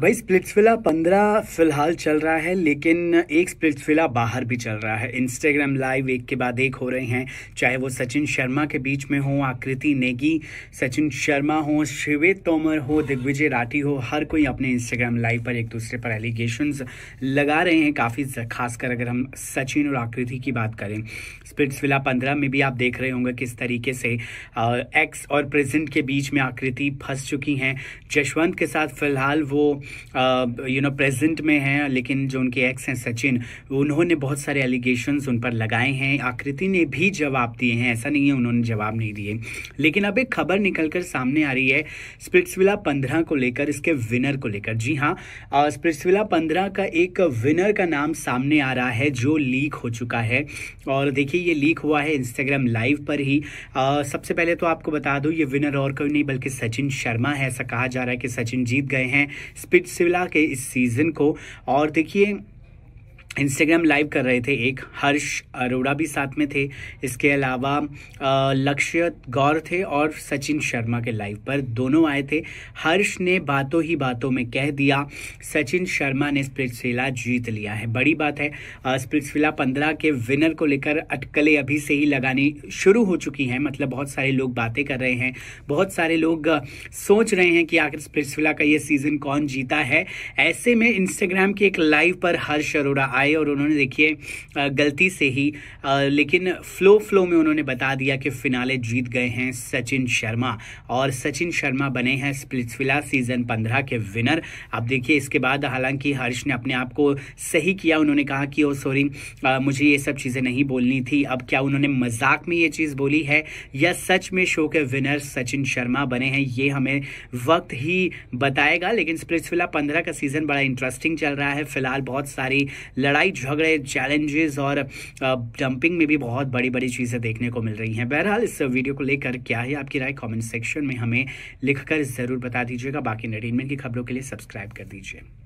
भाई स्प्लिट्सविला पंद्रह फिलहाल चल रहा है लेकिन एक स्प्लिट्सविला बाहर भी चल रहा है इंस्टाग्राम लाइव एक के बाद एक हो रहे हैं चाहे वो सचिन शर्मा के बीच में हो आकृति नेगी सचिन शर्मा हो श्रिवेद तोमर हो दिग्विजय राठी हो हर कोई अपने इंस्टाग्राम लाइव पर एक दूसरे पर एलिगेशन लगा रहे हैं काफ़ी खासकर अगर हम सचिन और आकृति की बात करें स्प्लिट्सविला पंद्रह में भी आप देख रहे होंगे किस तरीके से एक्स और प्रेजेंट के बीच में आकृति फंस चुकी हैं जशवंत के साथ फिलहाल वो यू नो प्रेजेंट में हैं लेकिन जो उनके एक्स हैं सचिन उन्होंने बहुत सारे एलिगेशंस उन पर लगाए हैं आकृति ने भी जवाब दिए हैं ऐसा नहीं है उन्होंने जवाब नहीं दिए लेकिन अब एक खबर निकल कर सामने आ रही है स्प्रिट्सविला पंद्रह को लेकर इसके विनर को लेकर जी हाँ स्प्रिट्सविला पंद्रह का एक विनर का नाम सामने आ रहा है जो लीक हो चुका है और देखिए ये लीक हुआ है इंस्टाग्राम लाइव पर ही आ, सबसे पहले तो आपको बता दूँ ये विनर और कोई नहीं बल्कि सचिन शर्मा है ऐसा कहा जा रहा है कि सचिन जीत गए हैं पिट सिविला के इस सीज़न को और देखिए इंस्टाग्राम लाइव कर रहे थे एक हर्ष अरोड़ा भी साथ में थे इसके अलावा लक्ष्य गौर थे और सचिन शर्मा के लाइव पर दोनों आए थे हर्ष ने बातों ही बातों में कह दिया सचिन शर्मा ने स्प्रिट्सविला जीत लिया है बड़ी बात है स्प्रिट्सविला पंद्रह के विनर को लेकर अटकलें अभी से ही लगानी शुरू हो चुकी हैं मतलब बहुत सारे लोग बातें कर रहे हैं बहुत सारे लोग सोच रहे हैं कि आखिर स्प्रिट्सविला का ये सीज़न कौन जीता है ऐसे में इंस्टाग्राम के एक लाइव पर हर्ष अरोड़ा आए आए और उन्होंने देखिए गलती से ही लेकिन फ्लो फ्लो में उन्होंने बता दिया कि फिनाले जीत गए हैं सचिन शर्मा और सचिन शर्मा बने हैं स्प्लिट्सविला सीजन पंद्रह के विनर अब देखिए इसके बाद हालांकि हर्ष ने अपने आप को सही किया उन्होंने कहा कि ओ सॉरी मुझे ये सब चीज़ें नहीं बोलनी थी अब क्या उन्होंने मजाक में ये चीज़ बोली है या सच में शो के विनर सचिन शर्मा बने हैं ये हमें वक्त ही बताएगा लेकिन स्प्लिट्सविला पंद्रह का सीज़न बड़ा इंटरेस्टिंग चल रहा है फिलहाल बहुत सारी लड़ाई लड़ाई झगड़े चैलेंजेस और डंपिंग में भी बहुत बड़ी बड़ी चीज़ें देखने को मिल रही हैं बहरहाल इस वीडियो को लेकर क्या है आपकी राय कॉमेंट सेक्शन में हमें लिखकर ज़रूर बता दीजिएगा बाकी इंटरटेनमेंट की खबरों के लिए सब्सक्राइब कर दीजिए